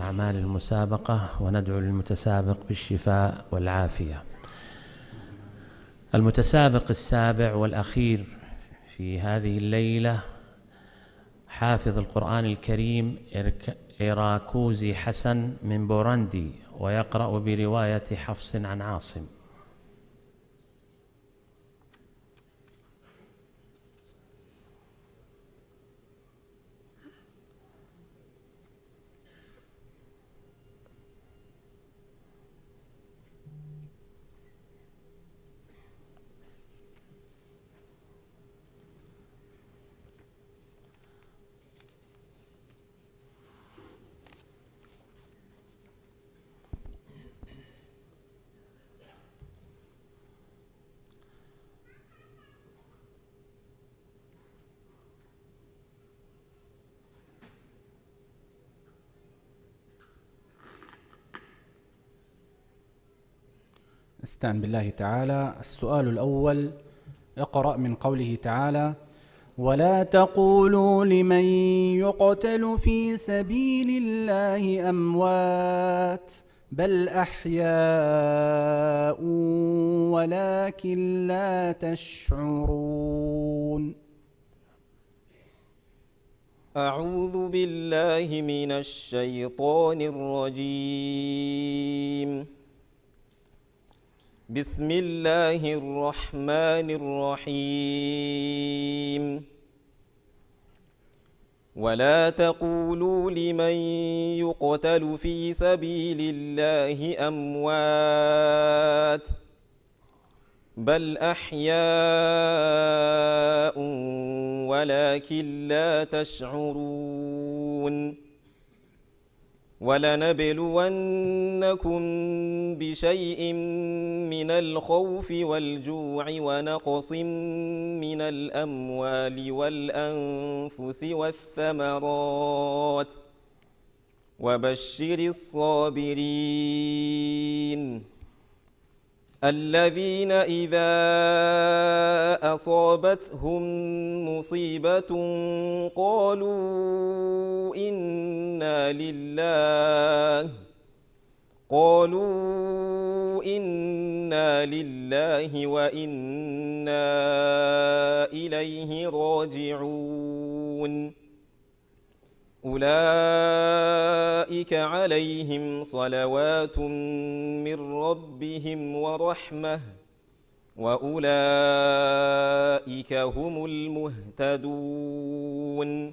أعمال المسابقة وندعو للمتسابق بالشفاء والعافية المتسابق السابع والأخير في هذه الليلة حافظ القرآن الكريم إراكوزي حسن من بورندي ويقرأ برواية حفص عن عاصم استعن بالله تعالى السؤال الأول اقرأ من قوله تعالى ولا تقولوا لمن يقتل في سبيل الله أموات بل أحياء ولكن لا تشعرون أعوذ بالله من الشيطان الرجيم بسم الله الرحمن الرحيم ولا تقولوا لمن يقتل في سبيل الله أموات بل أحياء ولكن لا تشعرون ولنبلونكم بشيء من الخوف والجوع ونقص من الأموال والأنفس والثمرات وبشر الصابرين الذين إذا أصابتهم مصيبة قالوا إنا لله قالوا إنا لله وإنا إليه راجعون أولئك عليهم صلوات من ربهم ورحمة وأولئك هم المهتدون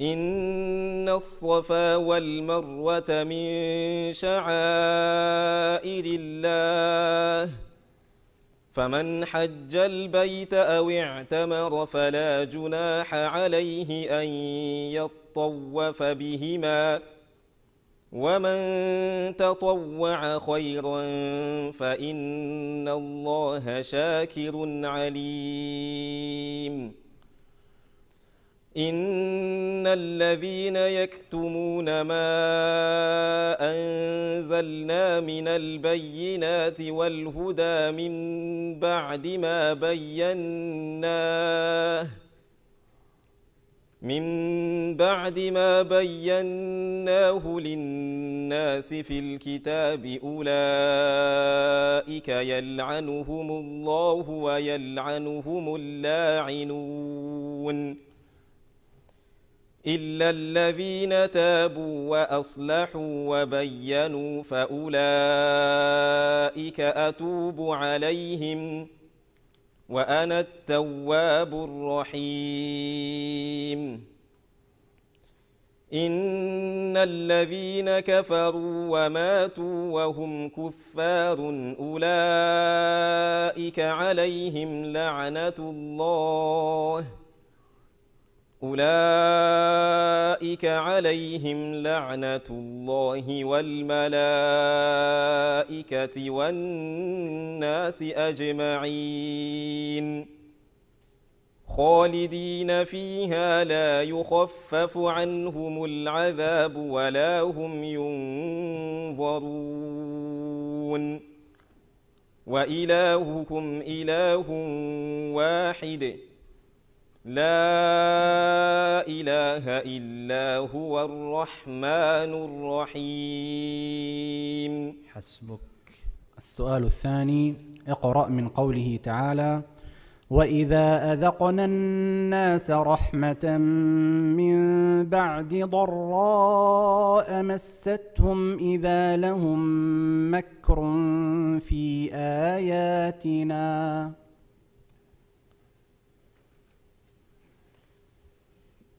إن الصفا والمروة من شعائر الله فمن حج البيت أو اعتمر فلا جناح عليه أن يطوف بهما ومن تطوع خيرا فإن الله شاكر عليم إن الذين يكتمون ما أنزلنا من البينات والهدى من بعد ما بيناه من بعد ما بيناه للناس في الكتاب أولئك يلعنهم الله ويلعنهم اللاعنون إلا الذين تابوا وأصلحوا وبينوا فأولئك أتوب عليهم وأنا التواب الرحيم إن الذين كفروا وماتوا وهم كفار أولئك عليهم لعنة الله ۖ أولئك عليهم لعنة الله والملائكة والناس أجمعين خالدين فيها لا يخفف عنهم العذاب ولا هم ينظرون وإلهكم إله واحد لا إله إلا هو الرحمن الرحيم حسبك السؤال الثاني اقرأ من قوله تعالى وإذا أذقنا الناس رحمة من بعد ضراء مستهم إذا لهم مكر في آياتنا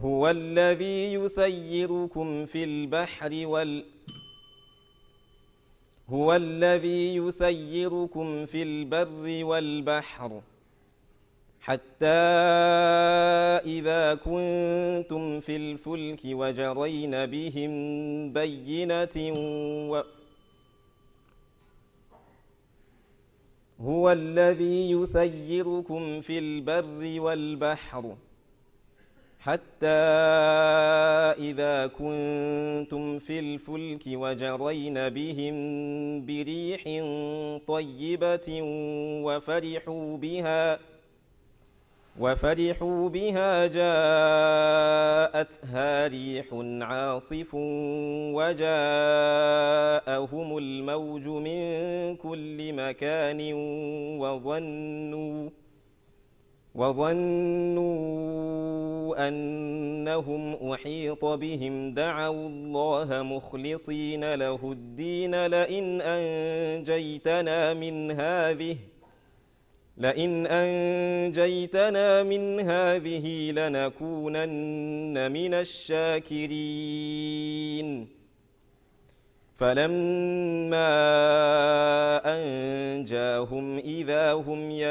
هو الذي يسيركم في البحر وال هو الذي يسيركم في البر والبحر حتى إذا كنتم في الفلك وجرين بهم بينة و هو الذي يسيركم في البر والبحر حتى إذا كنتم في الفلك وجرين بهم بريح طيبة وفرحوا بها وفرحوا بها جاءتها ريح عاصف وجاءهم الموج من كل مكان وظنوا وظنوا أنهم أحيط بهم دعوا الله مخلصين له الدين لئن أنجيتنا من هذه لئن أنجيتنا من هذه لنكونن من الشاكرين فلما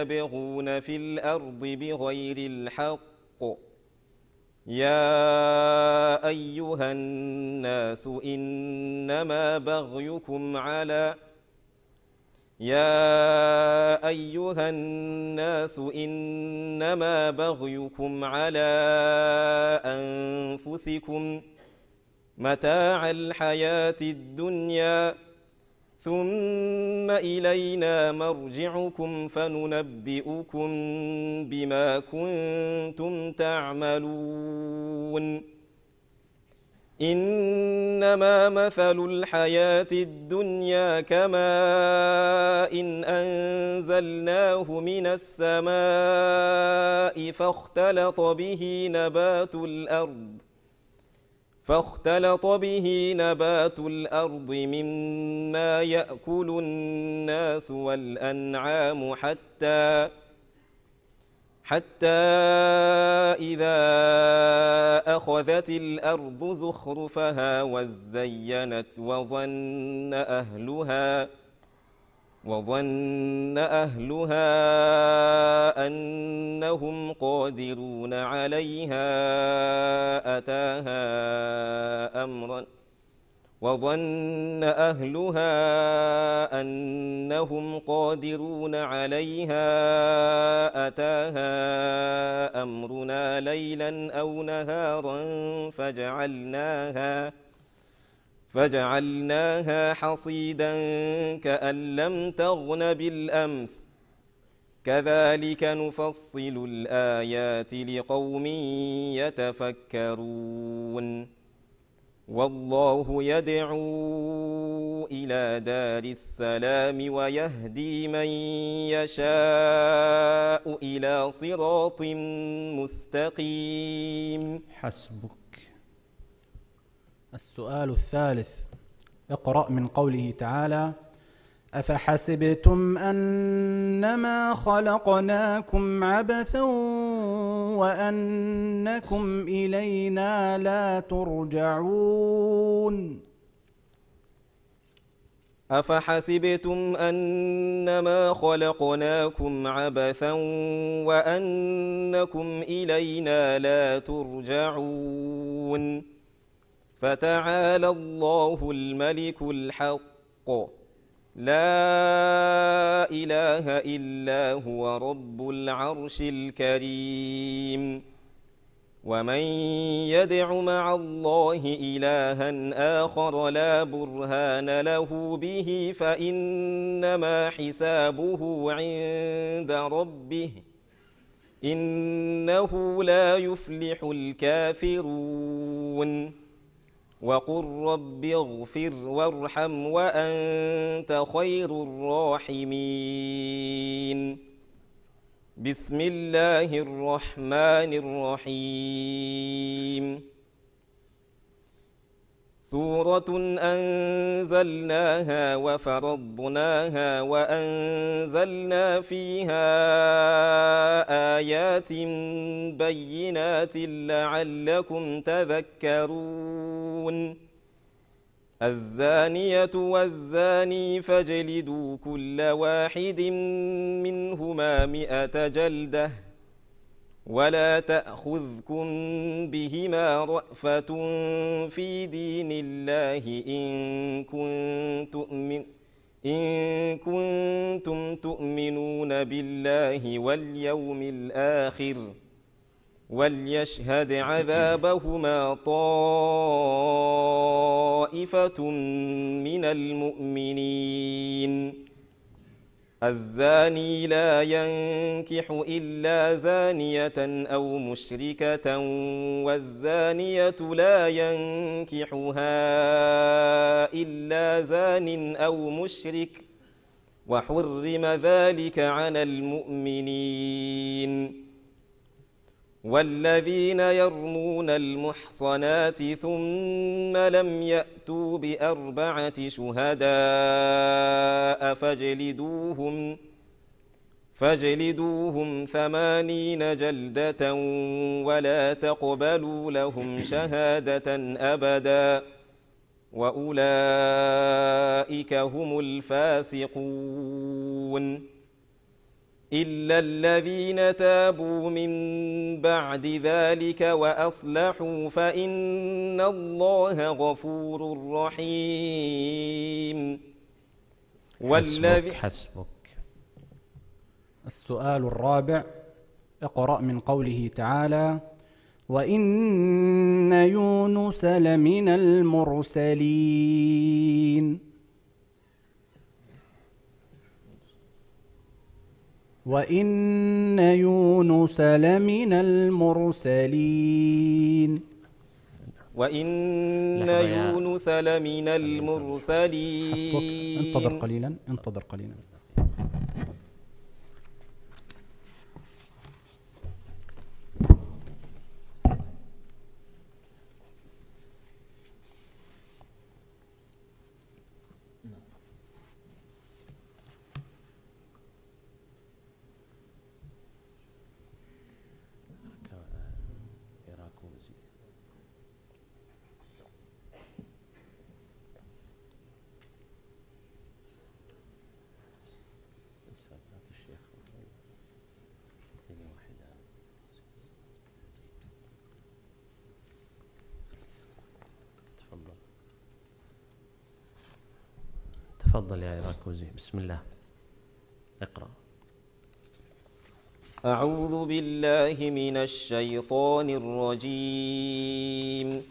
يبغون في الأرض بغير الحق يا أيها الناس إنما بغيكم على يا أيها الناس إنما بغيكم على أنفسكم متاع الحياة الدنيا ثم إلينا مرجعكم فننبئكم بما كنتم تعملون إنما مثل الحياة الدنيا كماء إن أنزلناه من السماء فاختلط به نبات الأرض فاختلط به نبات الأرض مما يأكل الناس والأنعام حتى حتى إذا أخذت الأرض زخرفها وزينت وظن أهلها وظن أهلها أنهم قادرون عليها أتاها أمرا وظن أهلها أنهم قادرون عليها أتاها أمرنا ليلا أو نهارا فجعلناها فجعلناها حصيدا كأن لم تغن بالأمس كذلك نفصل الآيات لقوم يتفكرون والله يدعو إلى دار السلام ويهدي من يشاء إلى صراط مستقيم حسبك السؤال الثالث اقرأ من قوله تعالى أفحسبتم أنما خلقناكم عبثا وأنكم إلينا لا ترجعون أفحسبتم أنما خلقناكم عبثا وأنكم إلينا لا ترجعون فتعالى الله الملك الحق لا إله إلا هو رب العرش الكريم ومن يدع مع الله إلها آخر لا برهان له به فإنما حسابه عند ربه إنه لا يفلح الكافرون وقل رب اغفر وارحم وأنت خير الراحمين بسم الله الرحمن الرحيم سورة أنزلناها وفرضناها وأنزلنا فيها آيات بينات لعلكم تذكرون الزانية والزاني فاجلدوا كل واحد منهما مئة جلده ولا تأخذكم بهما رأفة في دين الله إن كنتم إن كنتم تؤمنون بالله واليوم الآخر وليشهد عذابهما طائفة من المؤمنين الزاني لا ينكح إلا زانية أو مشركة والزانية لا ينكحها إلا زان أو مشرك وحرم ذلك على المؤمنين والذين يرمون المحصنات ثم لم يأتوا بأربعة شهداء فاجلدوهم فاجلدوهم ثمانين جلدة ولا تقبلوا لهم شهادة أبدا وأولئك هم الفاسقون إلا الذين تابوا من بعد ذلك وأصلحوا فإن الله غفور رحيم حسبك, حسبك السؤال الرابع اقرأ من قوله تعالى وإن يونس لمن المرسلين وان يونس لمن المرسلين وان يونس لمن المرسلين انتظر قليلا انتظر قليلا تفضل يا إراكوزي بسم الله اقرأ أعوذ بالله من الشيطان الرجيم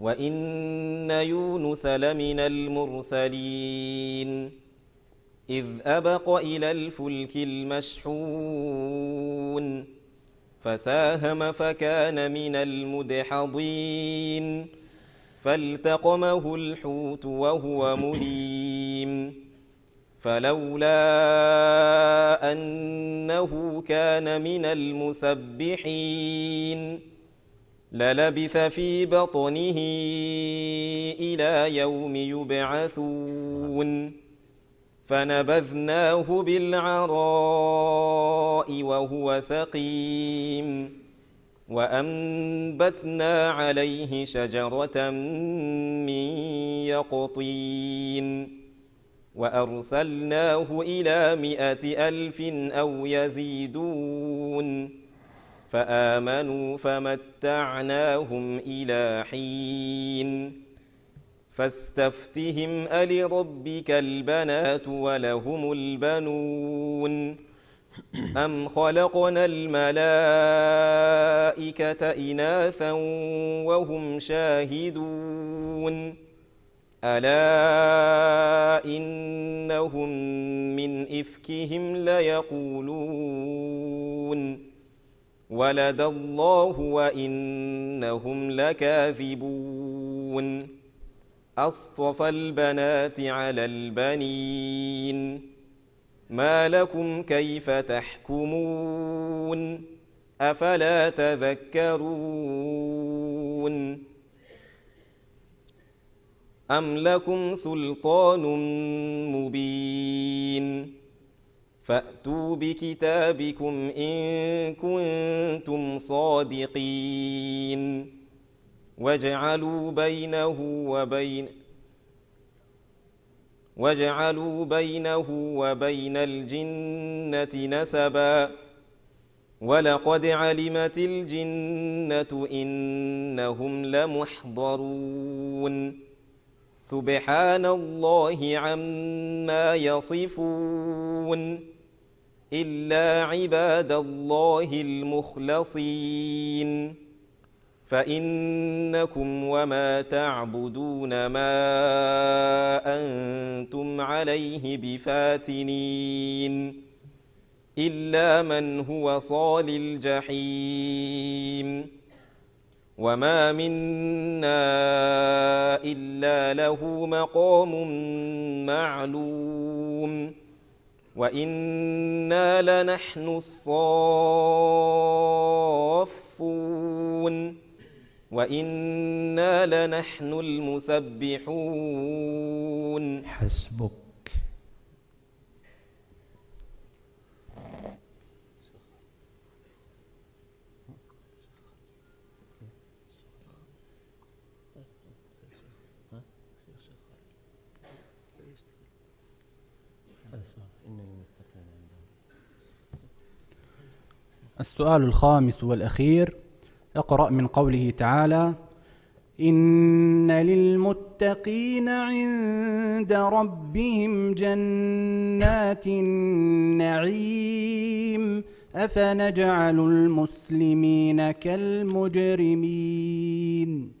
وإن يونس لمن المرسلين إذ أبق إلى الفلك المشحون فساهم فكان من المدحضين فالتقمه الحوت وهو مليم فلولا أنه كان من المسبحين للبث في بطنه إلى يوم يبعثون فنبذناه بالعراء وهو سقيم وأنبتنا عليه شجرة من يقطين وأرسلناه إلى مائة ألف أو يزيدون فآمنوا فمتعناهم إلى حين فاستفتهم ألربك البنات ولهم البنون أم خلقنا الملائكة إناثا وهم شاهدون ألا إنهم من إفكهم ليقولون ولد الله وإنهم لكاذبون أصطفى البنات على البنين ما لكم كيف تحكمون أفلا تذكرون أم لكم سلطان مبين فأتوا بكتابكم إن كنتم صادقين واجعلوا بينه وبين وجعلوا بينه وبين الجنة نسبا ولقد علمت الجنة إنهم لمحضرون سبحان الله عما يصفون إلا عباد الله المخلصين فإنكم وما تعبدون ما أنتم عليه بفاتنين إلا من هو صال الجحيم وما منا إلا له مقام معلوم وإنا لنحن الصافون وإنا لنحن المسبحون حسبك السؤال الخامس والأخير اقرأ من قوله تعالى إن للمتقين عند ربهم جنات النعيم أفنجعل المسلمين كالمجرمين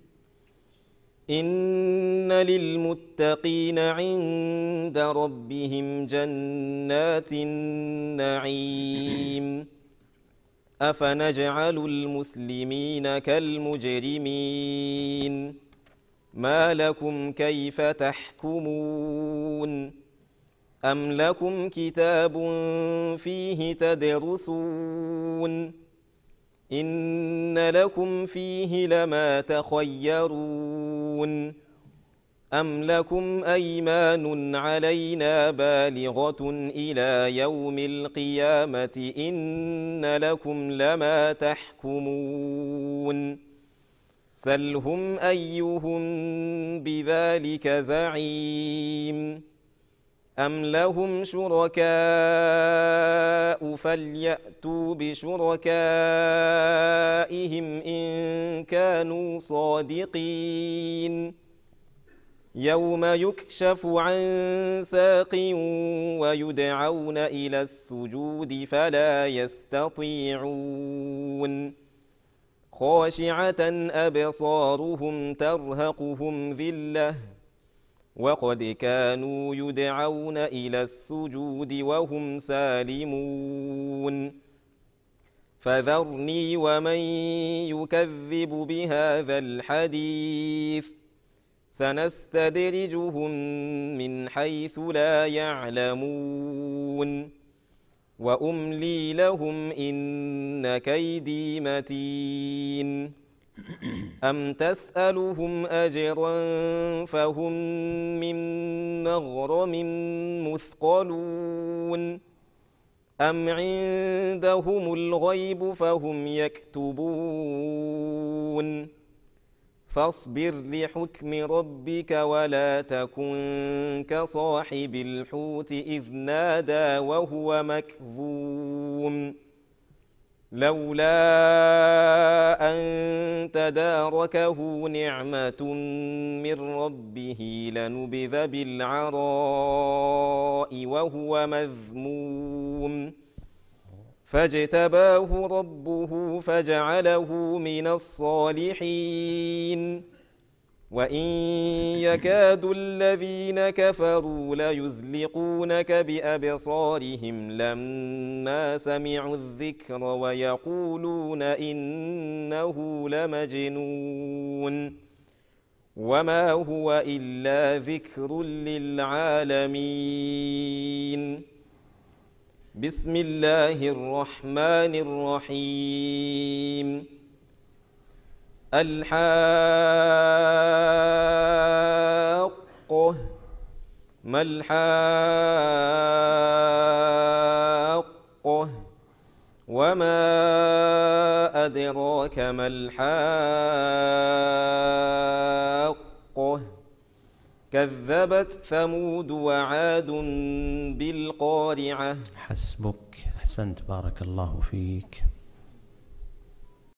إن للمتقين عند ربهم جنات النعيم أفنجعل المسلمين كالمجرمين ما لكم كيف تحكمون أم لكم كتاب فيه تدرسون إن لكم فيه لما تخيرون أم لكم أيمان علينا بالغة إلى يوم القيامة إن لكم لما تحكمون سلهم أيهم بذلك زعيم أم لهم شركاء فليأتوا بشركائهم إن كانوا صادقين يوم يكشف عن ساق ويدعون إلى السجود فلا يستطيعون خاشعة أبصارهم ترهقهم ذلة وقد كانوا يدعون إلى السجود وهم سالمون فذرني ومن يكذب بهذا الحديث سنستدرجهم من حيث لا يعلمون وأملي لهم إن كيدي متين أم تسألهم أجرا فهم من مغرم مثقلون أم عندهم الغيب فهم يكتبون فاصبر لحكم ربك ولا تكن كصاحب الحوت إذ نادى وهو مكذوم لولا أن تداركه نعمة من ربه لنبذ بالعراء وهو مذموم فاجتباه ربه فجعله من الصالحين وإن يكاد الذين كفروا ليزلقونك بأبصارهم لما سمعوا الذكر ويقولون إنه لمجنون وما هو إلا ذكر للعالمين بسم الله الرحمن الرحيم الحق ما الحق وما أدراك ما الحق كذبت ثمود وعاد بالقارعة حسبك أحسنت بارك الله فيك